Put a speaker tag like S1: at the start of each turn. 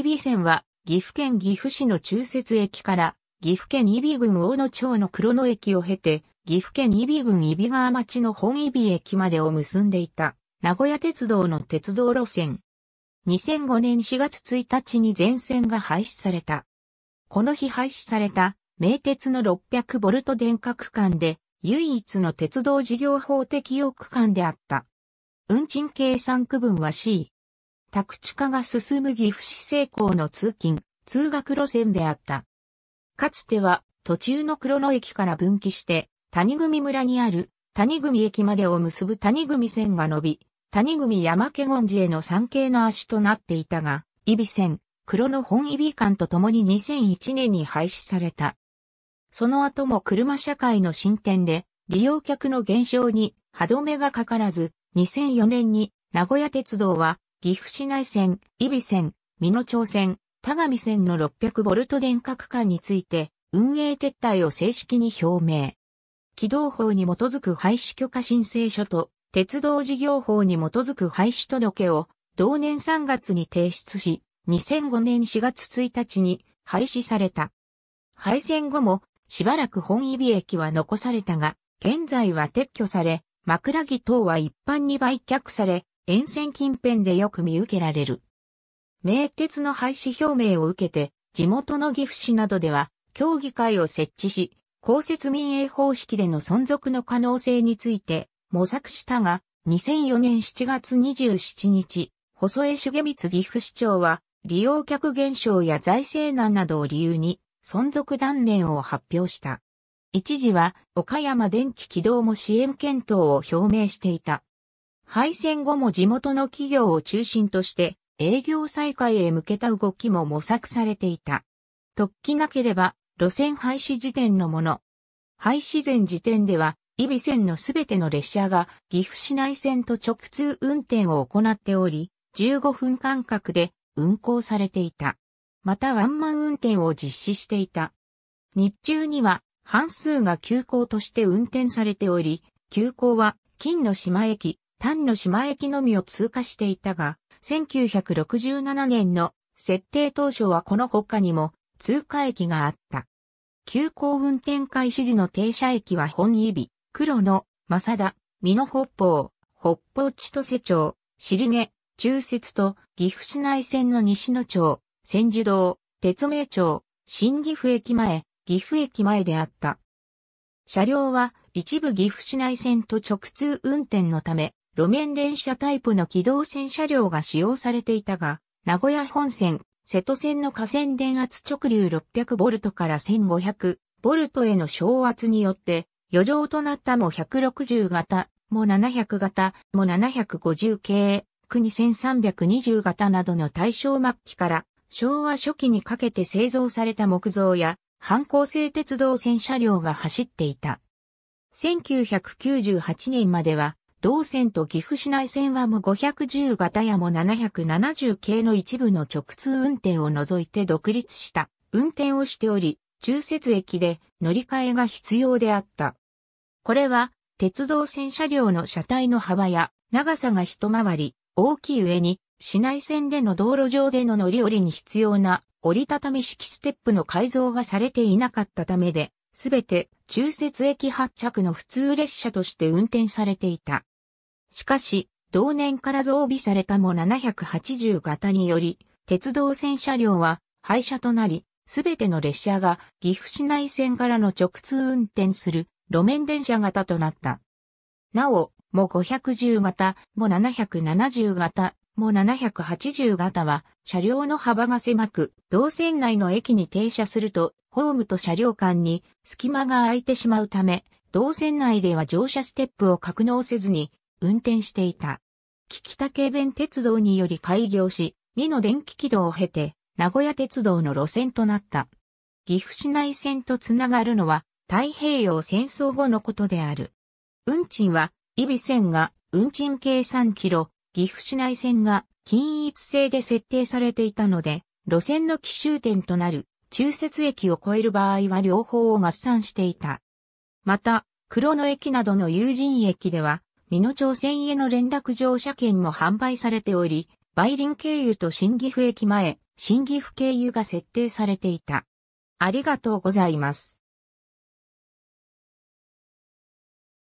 S1: 伊比線は、岐阜県岐阜市の中節駅から、岐阜県伊比郡大野町の黒野駅を経て、岐阜県伊比郡伊比川町の本伊比駅までを結んでいた、名古屋鉄道の鉄道路線。2005年4月1日に全線が廃止された。この日廃止された、名鉄の600ボルト電化区間で、唯一の鉄道事業法適用区間であった。運賃計算区分は C、宅地化が進む岐阜市成功の通勤、通学路線であった。かつては途中の黒野駅から分岐して、谷組村にある谷組駅までを結ぶ谷組線が伸び、谷組山家権寺への参詣の足となっていたが、伊比線、黒野本伊比間とともに2001年に廃止された。その後も車社会の進展で、利用客の減少に歯止めがかからず、2004年に名古屋鉄道は岐阜市内線、伊比線、美濃町線、田上線の600ボルト電化区間について、運営撤退を正式に表明。軌道法に基づく廃止許可申請書と、鉄道事業法に基づく廃止届を、同年3月に提出し、2005年4月1日に廃止された。廃線後も、しばらく本伊比駅は残されたが、現在は撤去され、枕木等は一般に売却され、沿線近辺でよく見受けられる。名鉄の廃止表明を受けて、地元の岐阜市などでは、協議会を設置し、公設民営方式での存続の可能性について模索したが、2004年7月27日、細江重光岐阜市長は、利用客減少や財政難などを理由に、存続断念を発表した。一時は、岡山電気軌道も支援検討を表明していた。敗戦後も地元の企業を中心として営業再開へ向けた動きも模索されていた。突起なければ路線廃止時点のもの。廃止前時点では、伊備線のすべての列車が岐阜市内線と直通運転を行っており、15分間隔で運行されていた。またワンマン運転を実施していた。日中には半数が急行として運転されており、急行は金の島駅、丹野島駅のみを通過していたが、1967年の設定当初はこの他にも通過駅があった。急行運転開始時の停車駅は本指、比、黒野、正田、美濃北方、北方千歳町、尻根、中節と岐阜市内線の西野町、千住堂、鉄明町、新岐阜駅前、岐阜駅前であった。車両は一部岐阜市内線と直通運転のため、路面電車タイプの機動線車両が使用されていたが、名古屋本線、瀬戸線の河川電圧直流 600V から 1500V への昇圧によって、余剰となったも160型、も700型、も750系、国1320型などの大正末期から昭和初期にかけて製造された木造や反抗性鉄道線車両が走っていた。1998年までは同線と岐阜市内線はも510型やも770系の一部の直通運転を除いて独立した運転をしており、中節駅で乗り換えが必要であった。これは鉄道線車両の車体の幅や長さが一回り大きい上に市内線での道路上での乗り降りに必要な折りたたみ式ステップの改造がされていなかったためで、すべて中節駅発着の普通列車として運転されていた。しかし、同年から増備されたも780型により、鉄道線車両は廃車となり、すべての列車が岐阜市内線からの直通運転する路面電車型となった。なお、も510型、も770型、も780型は車両の幅が狭く、同線内の駅に停車すると、ホームと車両間に隙間が空いてしまうため、同線内では乗車ステップを格納せずに運転していた。菊竹弁鉄道により開業し、美濃電気軌道を経て、名古屋鉄道の路線となった。岐阜市内線とつながるのは、太平洋戦争後のことである。運賃は、伊備線が運賃計3キロ、岐阜市内線が均一性で設定されていたので、路線の奇襲点となる中節駅を越える場合は両方を合算していた。また、黒野駅などの有人駅では、美濃町線への連絡乗車券も販売されており、梅林経由と新岐阜駅前、新岐阜経由が設定されていた。ありがとうございます。